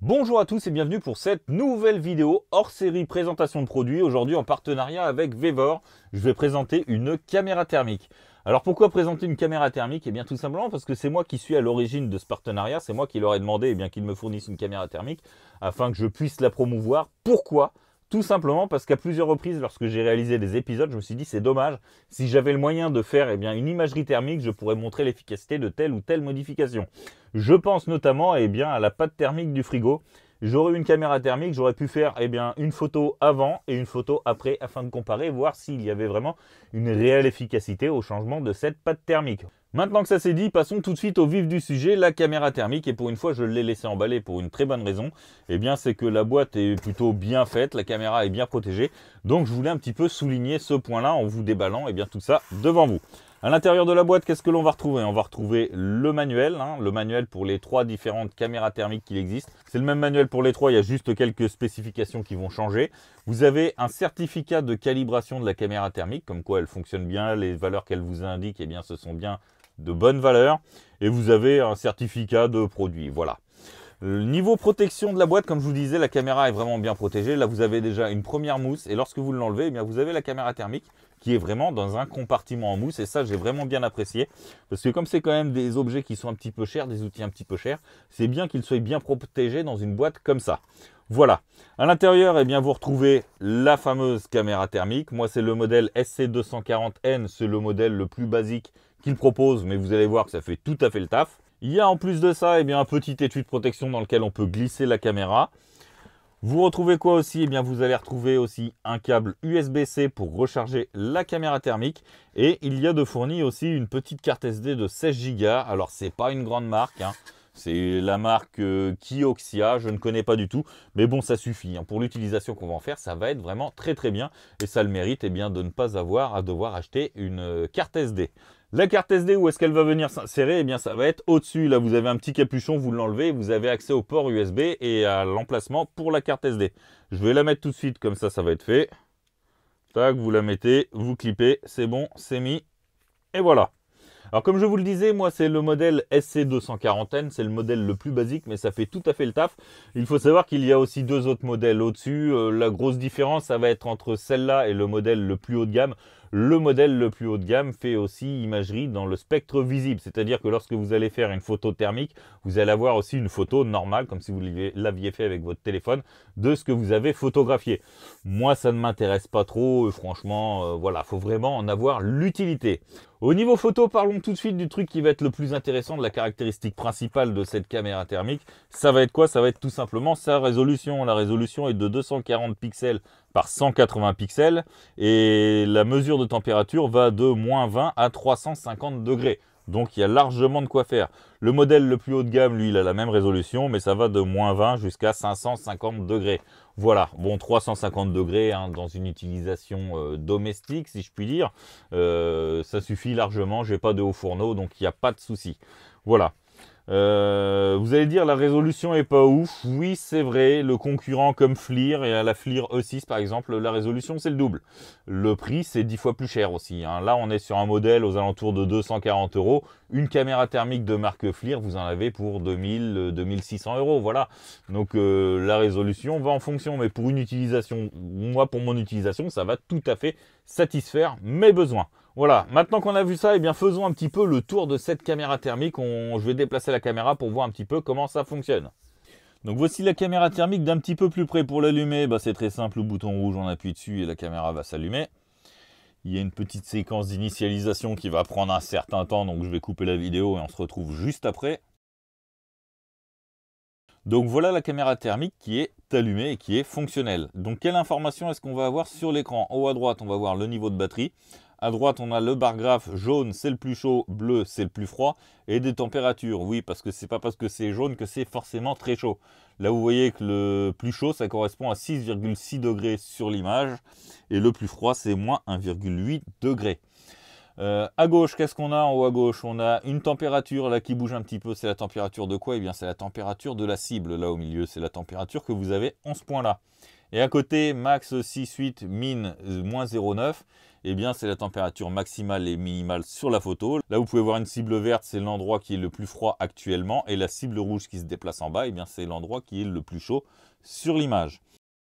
Bonjour à tous et bienvenue pour cette nouvelle vidéo hors série présentation de produits, aujourd'hui en partenariat avec Vevor. Je vais présenter une caméra thermique. Alors pourquoi présenter une caméra thermique Eh bien tout simplement parce que c'est moi qui suis à l'origine de ce partenariat, c'est moi qui leur ai demandé eh bien qu'ils me fournissent une caméra thermique afin que je puisse la promouvoir. Pourquoi tout simplement parce qu'à plusieurs reprises, lorsque j'ai réalisé des épisodes, je me suis dit c'est dommage, si j'avais le moyen de faire eh bien, une imagerie thermique, je pourrais montrer l'efficacité de telle ou telle modification. Je pense notamment eh bien, à la pâte thermique du frigo. J'aurais une caméra thermique, j'aurais pu faire eh bien, une photo avant et une photo après afin de comparer, voir s'il y avait vraiment une réelle efficacité au changement de cette pâte thermique. Maintenant que ça c'est dit, passons tout de suite au vif du sujet, la caméra thermique. Et pour une fois, je l'ai laissé emballer pour une très bonne raison. Eh bien, c'est que la boîte est plutôt bien faite, la caméra est bien protégée. Donc, je voulais un petit peu souligner ce point-là en vous déballant eh bien, tout ça devant vous. À l'intérieur de la boîte, qu'est-ce que l'on va retrouver On va retrouver le manuel, hein, le manuel pour les trois différentes caméras thermiques qui existent. C'est le même manuel pour les trois, il y a juste quelques spécifications qui vont changer. Vous avez un certificat de calibration de la caméra thermique, comme quoi elle fonctionne bien, les valeurs qu'elle vous indique, eh bien, ce sont bien de bonnes valeurs. Et vous avez un certificat de produit, voilà. Le euh, niveau protection de la boîte, comme je vous disais, la caméra est vraiment bien protégée. Là, vous avez déjà une première mousse et lorsque vous l'enlevez, eh vous avez la caméra thermique qui est vraiment dans un compartiment en mousse. Et ça, j'ai vraiment bien apprécié. Parce que comme c'est quand même des objets qui sont un petit peu chers, des outils un petit peu chers, c'est bien qu'ils soient bien protégés dans une boîte comme ça. Voilà. À l'intérieur, et eh bien, vous retrouvez la fameuse caméra thermique. Moi, c'est le modèle SC240N. C'est le modèle le plus basique qu'il propose, mais vous allez voir que ça fait tout à fait le taf. Il y a en plus de ça et eh bien, un petit étui de protection dans lequel on peut glisser la caméra. Vous retrouvez quoi aussi eh bien, vous allez retrouver aussi un câble USB-C pour recharger la caméra thermique. Et il y a de fourni aussi une petite carte SD de 16 Go. Alors, c'est pas une grande marque. Hein. C'est la marque euh, Kioxia, je ne connais pas du tout, mais bon, ça suffit. Hein. Pour l'utilisation qu'on va en faire, ça va être vraiment très très bien et ça le mérite eh bien, de ne pas avoir à devoir acheter une euh, carte SD. La carte SD, où est-ce qu'elle va venir s'insérer Eh bien, ça va être au-dessus. Là, vous avez un petit capuchon, vous l'enlevez, vous avez accès au port USB et à l'emplacement pour la carte SD. Je vais la mettre tout de suite, comme ça, ça va être fait. Tac, vous la mettez, vous clipez, c'est bon, c'est mis. Et voilà. Alors comme je vous le disais, moi c'est le modèle SC240N, c'est le modèle le plus basique, mais ça fait tout à fait le taf. Il faut savoir qu'il y a aussi deux autres modèles au-dessus. Euh, la grosse différence, ça va être entre celle-là et le modèle le plus haut de gamme le modèle le plus haut de gamme fait aussi imagerie dans le spectre visible. C'est-à-dire que lorsque vous allez faire une photo thermique, vous allez avoir aussi une photo normale, comme si vous l'aviez fait avec votre téléphone, de ce que vous avez photographié. Moi, ça ne m'intéresse pas trop. Euh, franchement, euh, voilà, faut vraiment en avoir l'utilité. Au niveau photo, parlons tout de suite du truc qui va être le plus intéressant, de la caractéristique principale de cette caméra thermique. Ça va être quoi Ça va être tout simplement sa résolution. La résolution est de 240 pixels par 180 pixels et la mesure de température va de moins 20 à 350 degrés. Donc il y a largement de quoi faire. Le modèle le plus haut de gamme, lui, il a la même résolution, mais ça va de moins 20 jusqu'à 550 degrés. Voilà, bon, 350 degrés hein, dans une utilisation euh, domestique, si je puis dire, euh, ça suffit largement, j'ai pas de haut fourneau, donc il n'y a pas de souci. Voilà. Euh, vous allez dire la résolution est pas ouf. Oui, c'est vrai, le concurrent comme FLIR et à la FLIR E6 par exemple, la résolution c'est le double. Le prix c'est 10 fois plus cher aussi. Hein. Là, on est sur un modèle aux alentours de 240 euros. Une caméra thermique de marque FLIR, vous en avez pour 2000, 2600 euros. Voilà. Donc euh, la résolution va en fonction, mais pour une utilisation, moi pour mon utilisation, ça va tout à fait satisfaire mes besoins. Voilà, maintenant qu'on a vu ça, eh bien faisons un petit peu le tour de cette caméra thermique. On... je vais déplacer la caméra pour voir un petit peu comment ça fonctionne. Donc voici la caméra thermique d'un petit peu plus près. Pour l'allumer, bah, c'est très simple, le bouton rouge, on appuie dessus et la caméra va s'allumer. Il y a une petite séquence d'initialisation qui va prendre un certain temps, donc je vais couper la vidéo et on se retrouve juste après. Donc voilà la caméra thermique qui est allumée et qui est fonctionnelle. Donc quelle information est-ce qu'on va avoir sur l'écran En haut à droite, on va voir le niveau de batterie. À droite, on a le bar graphe jaune, c'est le plus chaud, bleu, c'est le plus froid, et des températures. Oui, parce que c'est pas parce que c'est jaune que c'est forcément très chaud. Là, vous voyez que le plus chaud, ça correspond à 6,6 degrés sur l'image, et le plus froid, c'est moins 1,8 degrés. Euh, à gauche, qu'est-ce qu'on a en haut à gauche On a une température là qui bouge un petit peu. C'est la température de quoi Eh bien, c'est la température de la cible. Là au milieu, c'est la température que vous avez en ce point-là. Et à côté, max 6,8, min euh, moins 0,9. Eh bien, c'est la température maximale et minimale sur la photo. Là, vous pouvez voir une cible verte, c'est l'endroit qui est le plus froid actuellement. Et la cible rouge qui se déplace en bas, eh bien, c'est l'endroit qui est le plus chaud sur l'image.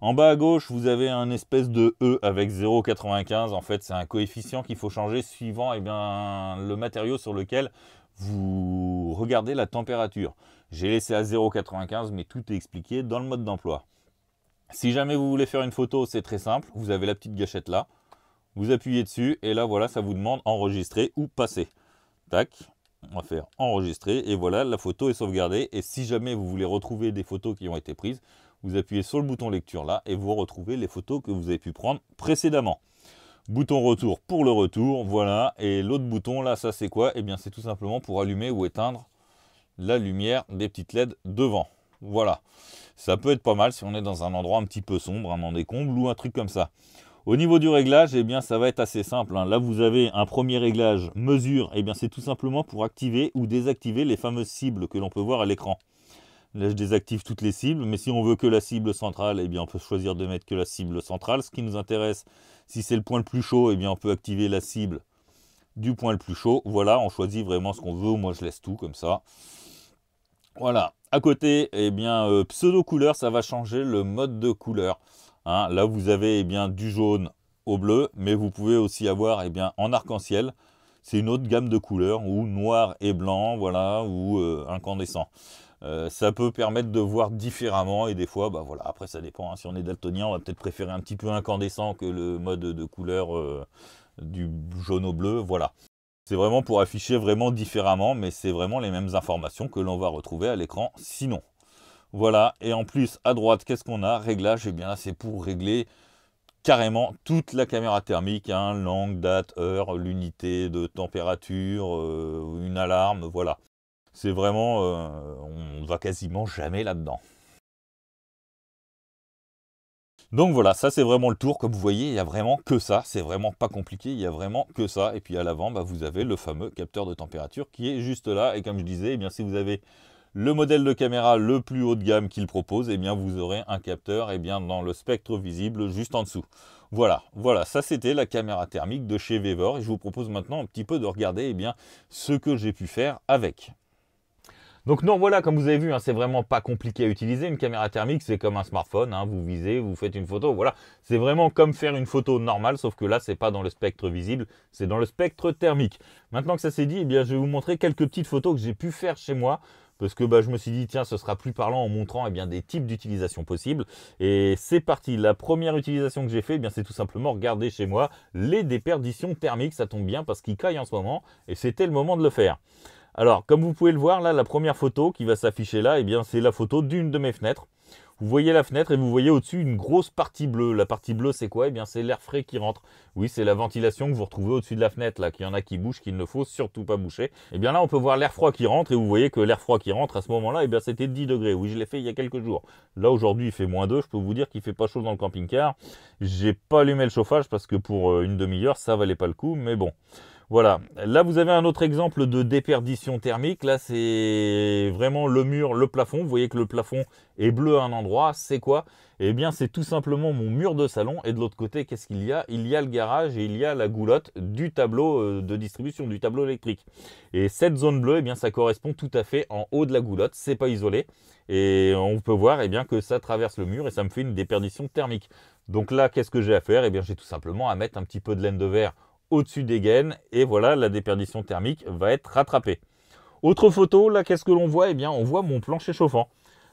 En bas à gauche, vous avez un espèce de E avec 0,95. En fait, c'est un coefficient qu'il faut changer suivant eh bien, le matériau sur lequel vous regardez la température. J'ai laissé à 0,95, mais tout est expliqué dans le mode d'emploi. Si jamais vous voulez faire une photo, c'est très simple. Vous avez la petite gâchette là. Vous appuyez dessus et là, voilà, ça vous demande enregistrer ou passer. Tac, on va faire enregistrer et voilà, la photo est sauvegardée. Et si jamais vous voulez retrouver des photos qui ont été prises, vous appuyez sur le bouton lecture là et vous retrouvez les photos que vous avez pu prendre précédemment. Bouton retour pour le retour, voilà. Et l'autre bouton là, ça c'est quoi Eh bien, c'est tout simplement pour allumer ou éteindre la lumière des petites LED devant. Voilà. Ça peut être pas mal si on est dans un endroit un petit peu sombre, un combles ou un truc comme ça. Au niveau du réglage, eh bien, ça va être assez simple. Hein. Là, vous avez un premier réglage mesure. et eh bien, c'est tout simplement pour activer ou désactiver les fameuses cibles que l'on peut voir à l'écran. Là, je désactive toutes les cibles, mais si on veut que la cible centrale, eh bien, on peut choisir de mettre que la cible centrale. Ce qui nous intéresse, si c'est le point le plus chaud, eh bien, on peut activer la cible du point le plus chaud. Voilà, on choisit vraiment ce qu'on veut. Moi, je laisse tout comme ça. Voilà. À côté, eh bien, euh, pseudo couleur, ça va changer le mode de couleur. Hein. là, vous avez eh bien, du jaune au bleu, mais vous pouvez aussi avoir eh bien, en arc-en-ciel. C'est une autre gamme de couleurs, ou noir et blanc, voilà, ou euh, incandescent. Euh, ça peut permettre de voir différemment et des fois, bah, voilà, après ça dépend. Hein. si on est daltonien, on va peut-être préférer un petit peu incandescent que le mode de couleur du jaune au bleu, voilà. C'est vraiment pour afficher vraiment différemment, mais c'est vraiment les mêmes informations que l'on va retrouver à l'écran sinon. Voilà, et en plus, à droite, qu'est-ce qu'on a Réglage, et eh bien c'est pour régler carrément toute la caméra thermique, hein, langue, date, heure, l'unité de température, euh, une alarme, voilà. C'est vraiment, euh, on va quasiment jamais là-dedans. Donc voilà, ça c'est vraiment le tour. Comme vous voyez, il n'y a vraiment que ça. C'est vraiment pas compliqué, il n'y a vraiment que ça. Et puis à l'avant, bah, vous avez le fameux capteur de température qui est juste là. Et comme je disais, eh bien, si vous avez le modèle de caméra le plus haut de gamme qu'il propose, eh bien, vous aurez un capteur eh bien, dans le spectre visible juste en dessous. Voilà, voilà, ça c'était la caméra thermique de chez Vevor. Et je vous propose maintenant un petit peu de regarder eh bien, ce que j'ai pu faire avec. Donc non, voilà, comme vous avez vu, hein, c'est vraiment pas compliqué à utiliser. Une caméra thermique, c'est comme un smartphone. Hein. vous visez, vous faites une photo. Voilà, c'est vraiment comme faire une photo normale, sauf que là, c'est pas dans le spectre visible, c'est dans le spectre thermique. Maintenant que ça s'est dit, eh bien, je vais vous montrer quelques petites photos que j'ai pu faire chez moi parce que bah, je me suis dit tiens ce sera plus parlant en montrant eh bien, des types d'utilisation possibles et c'est parti la première utilisation que j'ai fait eh bien c'est tout simplement regarder chez moi les déperditions thermiques ça tombe bien parce qu'il caille en ce moment et c'était le moment de le faire alors, comme vous pouvez le voir, là, la première photo qui va s'afficher là, eh bien, c'est la photo d'une de mes fenêtres. Vous voyez la fenêtre et vous voyez au-dessus une grosse partie bleue. La partie bleue, c'est quoi Eh bien, c'est l'air frais qui rentre. Oui, c'est la ventilation que vous retrouvez au-dessus de la fenêtre, là, qu'il y en a qui bougent, qu'il ne faut surtout pas boucher. Eh bien, là, on peut voir l'air froid qui rentre et vous voyez que l'air froid qui rentre à ce moment-là, eh bien, c'était 10 degrés. Oui, je l'ai fait il y a quelques jours. Là, aujourd'hui, il fait moins 2. Je peux vous dire qu'il fait pas chaud dans le camping-car. J'ai pas allumé le chauffage parce que pour euh, une demi-heure, ça valait pas le coup, mais bon. Voilà. Là, vous avez un autre exemple de déperdition thermique. Là, c'est vraiment le mur, le plafond. Vous voyez que le plafond est bleu à un endroit. C'est quoi Eh bien, c'est tout simplement mon mur de salon. Et de l'autre côté, qu'est-ce qu'il y a Il y a le garage et il y a la goulotte du tableau euh, de distribution, du tableau électrique. Et cette zone bleue, eh bien, ça correspond tout à fait en haut de la goulotte. C'est pas isolé. Et on peut voir eh bien, que ça traverse le mur et ça me fait une déperdition thermique. Donc là, qu'est-ce que j'ai à faire Eh bien, j'ai tout simplement à mettre un petit peu de laine de verre au-dessus des gaines et voilà, la déperdition thermique va être rattrapée. Autre photo, là, qu'est-ce que l'on voit Eh bien, on voit mon plancher chauffant.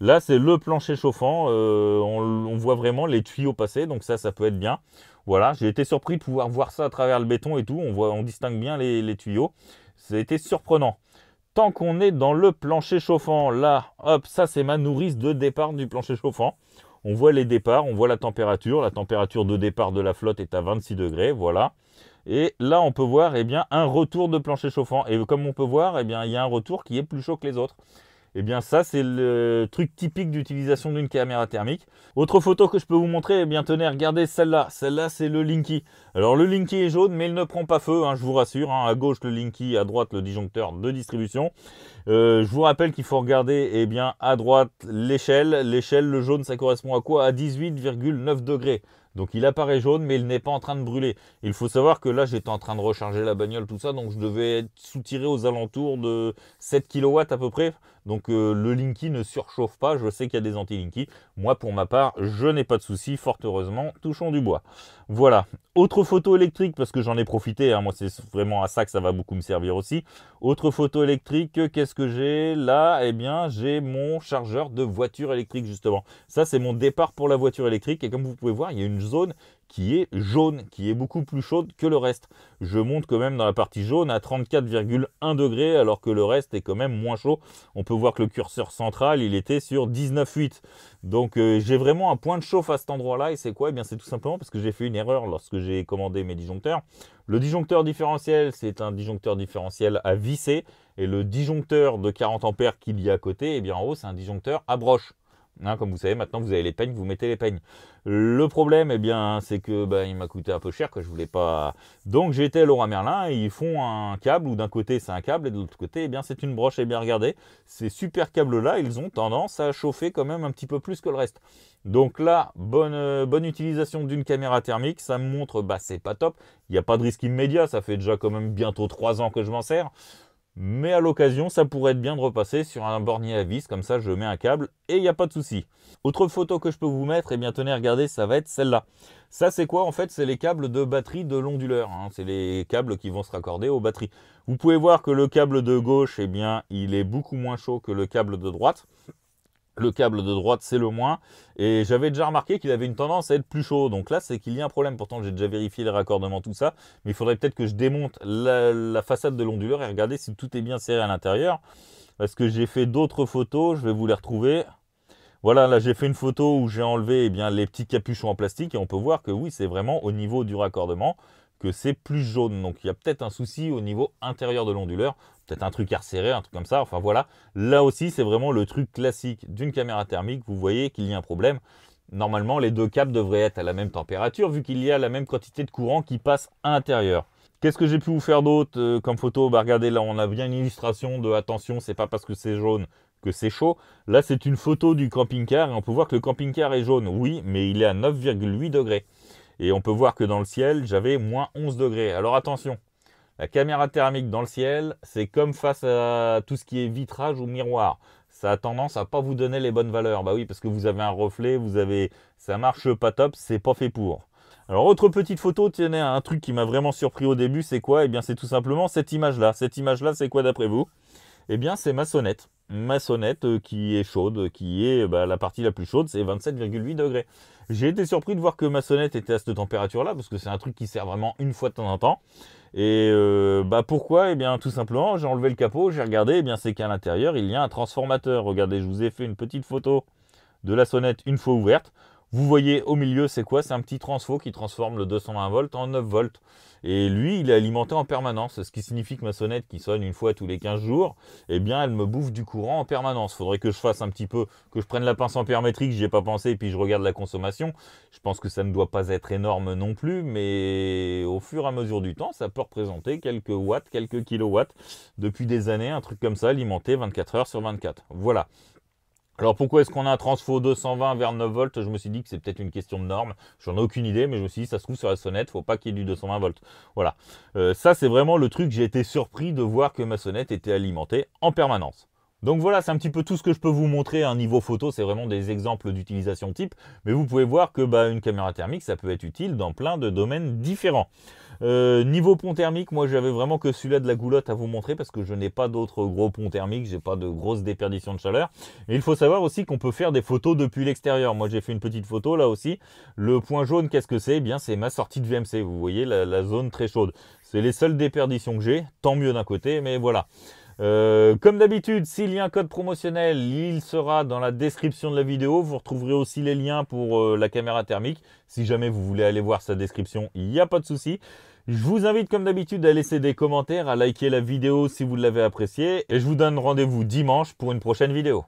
Là, c'est le plancher chauffant. Euh, on, voit vraiment les tuyaux passer, donc ça, ça peut être bien. Voilà, j'ai été surpris de pouvoir voir ça à travers le béton et tout. On, voit, on distingue bien les, les tuyaux. C'était surprenant. Tant qu'on est dans le plancher chauffant, là, hop, ça, c'est ma nourrice de départ du plancher chauffant. On voit les départs, on voit la température. La température de départ de la flotte est à 26 degrés, voilà. Et là, on peut voir eh bien, un retour de plancher chauffant. Et comme on peut voir, eh bien, il y a un retour qui est plus chaud que les autres. Et eh bien ça, c'est le truc typique d'utilisation d'une caméra thermique. Autre photo que je peux vous montrer, eh bien tenez, regardez celle-là. Celle-là, c'est le Linky. Alors le Linky est jaune, mais il ne prend pas feu, hein, je vous rassure. Hein. À gauche, le Linky, à droite, le disjoncteur de distribution. Euh, je vous rappelle qu'il faut regarder eh bien, à droite l'échelle. L'échelle, le jaune, ça correspond à quoi À 18,9 degrés. Donc il apparaît jaune, mais il n'est pas en train de brûler. Il faut savoir que là, j'étais en train de recharger la bagnole, tout ça, donc je devais être soutiré aux alentours de 7 kW à peu près. Donc euh, le Linky ne surchauffe pas, je sais qu'il y a des anti-Linky. Moi, pour ma part, je n'ai pas de souci, fort heureusement, touchons du bois. Voilà. Autre photo électrique, parce que j'en ai profité, hein. moi c'est vraiment à ça que ça va beaucoup me servir aussi. Autre photo électrique, qu'est-ce que j'ai là Eh bien, j'ai mon chargeur de voiture électrique, justement. Ça, c'est mon départ pour la voiture électrique, et comme vous pouvez voir, il y a une qui est jaune, qui est beaucoup plus chaude que le reste. Je monte quand même dans la partie jaune à 34,1 degrés, alors que le reste est quand même moins chaud. On peut voir que le curseur central, il était sur 19,8. Donc euh, j'ai vraiment un point de chauffe à cet endroit-là, et c'est quoi eh bien c'est tout simplement parce que j'ai fait une erreur lorsque j'ai commandé mes disjoncteurs. Le disjoncteur différentiel, c'est un disjoncteur différentiel à visser, et le disjoncteur de 40 ampères qu'il y a à côté, et eh bien en haut, c'est un disjoncteur à broche. Hein, comme vous savez, maintenant vous avez les peignes, vous mettez les peignes. Le problème, eh bien, hein, c'est que ben, il m'a coûté un peu cher, que je voulais pas. Donc j'étais Laura Merlin et ils font un câble où d'un côté c'est un câble et de l'autre côté, eh bien, c'est une broche. Et eh bien, regardez, ces super câbles-là, ils ont tendance à chauffer quand même un petit peu plus que le reste. Donc là, bonne, euh, bonne utilisation d'une caméra thermique, ça me montre, bah c'est pas top. Il n'y a pas de risque immédiat, ça fait déjà quand même bientôt trois ans que je m'en sers. Mais à l'occasion, ça pourrait être bien de repasser sur un bornier à vis, comme ça je mets un câble et il n'y a pas de souci. Autre photo que je peux vous mettre, et eh bien tenez, regardez, ça va être celle-là. Ça c'est quoi en fait C'est les câbles de batterie de l'onduleur, hein. c'est les câbles qui vont se raccorder aux batteries. Vous pouvez voir que le câble de gauche, eh bien, il est beaucoup moins chaud que le câble de droite. Le câble de droite, c'est le moins. Et j'avais déjà remarqué qu'il avait une tendance à être plus chaud. Donc là, c'est qu'il y a un problème. Pourtant, j'ai déjà vérifié les raccordements, tout ça. Mais il faudrait peut-être que je démonte la, façade de l'onduleur et regarder si tout est bien serré à l'intérieur. Parce que j'ai fait d'autres photos, je vais vous les retrouver. Voilà, là j'ai fait une photo où j'ai enlevé eh bien, les petits capuchons en plastique et on peut voir que oui, c'est vraiment au niveau du raccordement que c'est plus jaune. Donc il y a peut-être un souci au niveau intérieur de l'onduleur, peut-être un truc resserrer un truc comme ça. Enfin voilà, là aussi c'est vraiment le truc classique d'une caméra thermique. Vous voyez qu'il y a un problème. Normalement, les deux câbles devraient être à la même température vu qu'il y a la même quantité de courant qui passe à l'intérieur. Qu'est-ce que j'ai pu vous faire d'autre euh, comme photo bah, Regardez, là, on a bien une illustration de attention, c'est pas parce que c'est jaune que c'est chaud. Là, c'est une photo du camping-car et on peut voir que le camping-car est jaune. Oui, mais il est à 9,8 degrés. Et on peut voir que dans le ciel, j'avais moins 11 degrés. Alors attention, la caméra thermique dans le ciel, c'est comme face à tout ce qui est vitrage ou miroir. Ça a tendance à pas vous donner les bonnes valeurs. Bah oui, parce que vous avez un reflet, vous avez, ça marche pas top, c'est pas fait pour. Alors autre petite photo, tenez, un truc qui m'a vraiment surpris au début, c'est quoi Eh bien c'est tout simplement cette image-là. Cette image-là, c'est quoi d'après vous Eh bien c'est ma sonnette ma sonnette euh, qui est chaude, qui est euh, bah, la partie la plus chaude, c'est 27,8 degrés. J'ai été surpris de voir que ma sonnette était à cette température-là, parce que c'est un truc qui sert vraiment une fois de temps en temps. Et euh, bah pourquoi Eh bien tout simplement, j'ai enlevé le capot, j'ai regardé, eh bien c'est qu'à l'intérieur, il y a un transformateur. Regardez, je vous ai fait une petite photo de la sonnette une fois ouverte. Vous voyez au milieu, c'est quoi C'est un petit transfo qui transforme le 220 volts en 9 volts. Et lui, il est alimenté en permanence, ce qui signifie que ma sonnette qui sonne une fois tous les 15 jours, eh bien, elle me bouffe du courant en permanence. Faudrait que je fasse un petit peu, que je prenne la pince en je j'y ai pas pensé, et puis je regarde la consommation. Je pense que ça ne doit pas être énorme non plus, mais au fur et à mesure du temps, ça peut représenter quelques watts, quelques kilowatts. Depuis des années, un truc comme ça, alimenté 24 heures sur 24. Voilà. Alors pourquoi est-ce qu'on a un transfo 220 vers 9 volts Je me suis dit que c'est peut-être une question de norme. J'en ai aucune idée, mais je me suis dit, ça se trouve sur la sonnette, faut pas qu'il y ait du 220 volts. Voilà. Euh, ça, c'est vraiment le truc. J'ai été surpris de voir que ma sonnette était alimentée en permanence. Donc voilà, c'est un petit peu tout ce que je peux vous montrer à un niveau photo, c'est vraiment des exemples d'utilisation type, mais vous pouvez voir que bah, une caméra thermique, ça peut être utile dans plein de domaines différents. Euh, niveau pont thermique, moi j'avais vraiment que celui-là de la goulotte à vous montrer parce que je n'ai pas d'autres gros ponts thermiques, j'ai pas de grosses déperditions de chaleur. il faut savoir aussi qu'on peut faire des photos depuis l'extérieur. Moi j'ai fait une petite photo là aussi. Le point jaune, qu'est-ce que c'est eh bien c'est ma sortie de VMC, vous voyez la, zone très chaude. C'est les seules déperditions que j'ai, tant mieux d'un côté, mais voilà. Euh, comme d'habitude, s'il y a un code promotionnel, il sera dans la description de la vidéo. Vous retrouverez aussi les liens pour euh, la caméra thermique. Si jamais vous voulez aller voir sa description, il n'y a pas de souci. Je vous invite comme d'habitude à laisser des commentaires, à liker la vidéo si vous l'avez appréciée et je vous donne rendez-vous dimanche pour une prochaine vidéo.